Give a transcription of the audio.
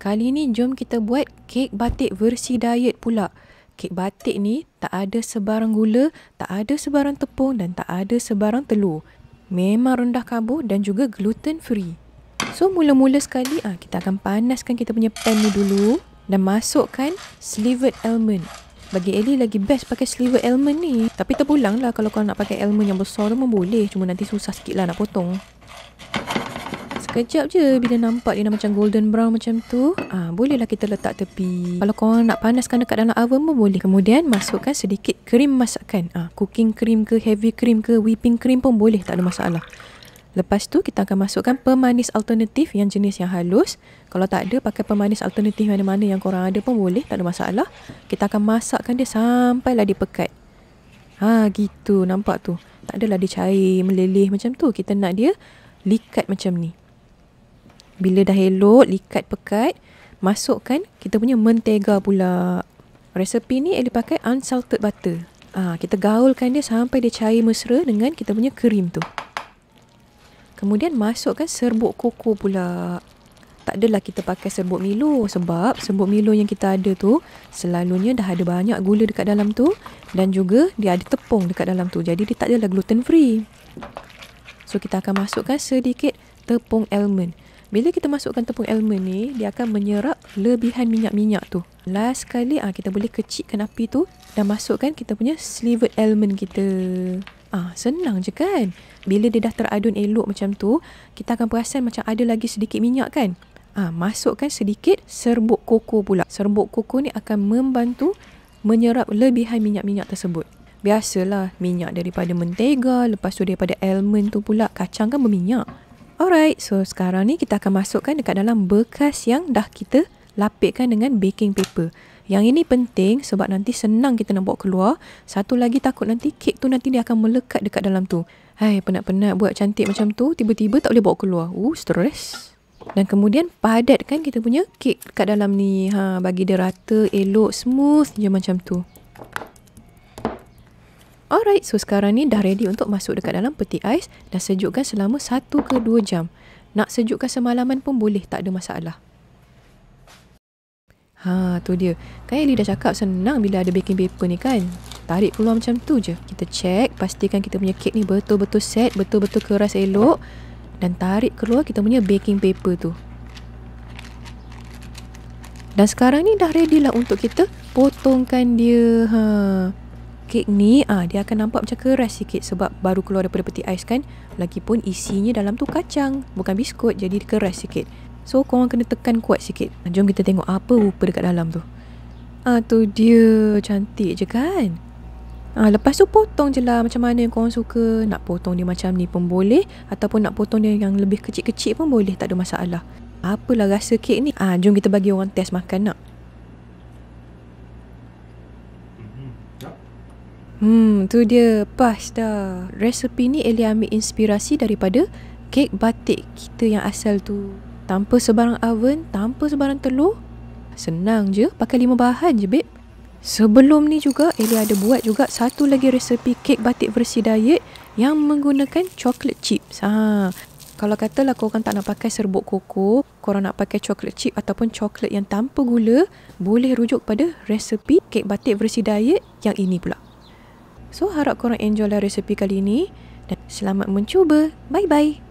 Kali ni jom kita buat kek batik versi diet pula. Kek batik ni tak ada sebarang gula, tak ada sebarang tepung dan tak ada sebarang telur. Memang rendah karbo dan juga gluten free. So mula-mula sekali ah kita akan panaskan kita punya pan ni dulu dan masukkan slivered almond. Bagi Ellie lagi best pakai slivered almond ni. Tapi terpulang lah kalau kau nak pakai almond yang besar tu pun boleh. Cuma nanti susah sikit lah nak potong. Sekejap je bila nampak dia macam golden brown macam tu. Ah, ha, bolehlah kita letak tepi. Kalau kau nak panaskan dekat dalam oven pun boleh. Kemudian masukkan sedikit krim masakan. Ah, ha, cooking cream ke heavy cream ke whipping cream pun boleh, tak ada masalah. Lepas tu kita akan masukkan pemanis alternatif yang jenis yang halus. Kalau tak ada pakai pemanis alternatif mana-mana yang korang ada pun boleh, tak ada masalah. Kita akan masakkan dia sampailah dia pekat. Ha gitu nampak tu. Tak adalah dia cair meleleh macam tu. Kita nak dia likat macam ni. Bila dah elok, likat pekat, masukkan kita punya mentega pula. Resepi ni Ellie pakai unsalted butter. Ah, ha, kita gaulkan dia sampai dia cair mesra dengan kita punya krim tu. Kemudian masukkan serbuk koko pula. Tak adalah kita pakai serbuk milo sebab serbuk milo yang kita ada tu selalunya dah ada banyak gula dekat dalam tu dan juga dia ada tepung dekat dalam tu. Jadi dia tak adalah gluten free. So kita akan masukkan sedikit tepung almond. Bila kita masukkan tepung almond ni, dia akan menyerap lebihan minyak-minyak tu. Last sekali ah kita boleh kecikkan api tu dan masukkan kita punya sliver almond kita. Ah senang je kan. Bila dia dah teradun elok macam tu, kita akan perasan macam ada lagi sedikit minyak kan? Ah masukkan sedikit serbuk koko pula. Serbuk koko ni akan membantu menyerap lebihan minyak-minyak tersebut. Biasalah minyak daripada mentega, lepas tu daripada almond tu pula kacang kan berminyak. Alright, so sekarang ni kita akan masukkan dekat dalam bekas yang dah kita lapikkan dengan baking paper. Yang ini penting sebab nanti senang kita nak bawa keluar. Satu lagi takut nanti kek tu nanti dia akan melekat dekat dalam tu. Hai, penat-penat buat cantik macam tu, tiba-tiba tak boleh bawa keluar. Uh, stres. Dan kemudian padatkan kita punya kek dekat dalam ni. Ha, bagi dia rata, elok, smooth je macam tu. Alright, so sekarang ni dah ready untuk masuk dekat dalam peti ais dan sejukkan selama 1 ke 2 jam. Nak sejukkan semalaman pun boleh, tak ada masalah. Ha, tu dia. Kan Ellie dah cakap senang bila ada baking paper ni kan? Tarik peluang macam tu je. Kita check, pastikan kita punya kek ni betul-betul set, betul-betul keras elok. Dan tarik keluar kita punya baking paper tu. Dan sekarang ni dah ready lah untuk kita potongkan dia. Haa kek ni ah dia akan nampak macam keras sikit sebab baru keluar daripada peti ais kan. Lagipun isinya dalam tu kacang, bukan biskut jadi keras sikit. So kau orang kena tekan kuat sikit. Jom kita tengok apa rupa dekat dalam tu. Ah tu dia cantik je kan. Ah lepas tu potong je lah macam mana yang kau orang suka. Nak potong dia macam ni pun boleh ataupun nak potong dia yang lebih kecil-kecil pun boleh tak ada masalah. Apalah rasa kek ni. Ah jom kita bagi orang test makan nak. Hmm, tu dia pas dah. Resepi ni Elia ambil inspirasi daripada kek batik kita yang asal tu. Tanpa sebarang oven, tanpa sebarang telur. Senang je, pakai lima bahan je, babe. Sebelum ni juga, Elia ada buat juga satu lagi resepi kek batik versi diet yang menggunakan coklat chips. Ha. Kalau katalah korang tak nak pakai serbuk koko, korang nak pakai coklat chip ataupun coklat yang tanpa gula, boleh rujuk pada resepi kek batik versi diet yang ini pula. So harap korang enjoy lah resepi kali ni dan selamat mencuba. Bye bye.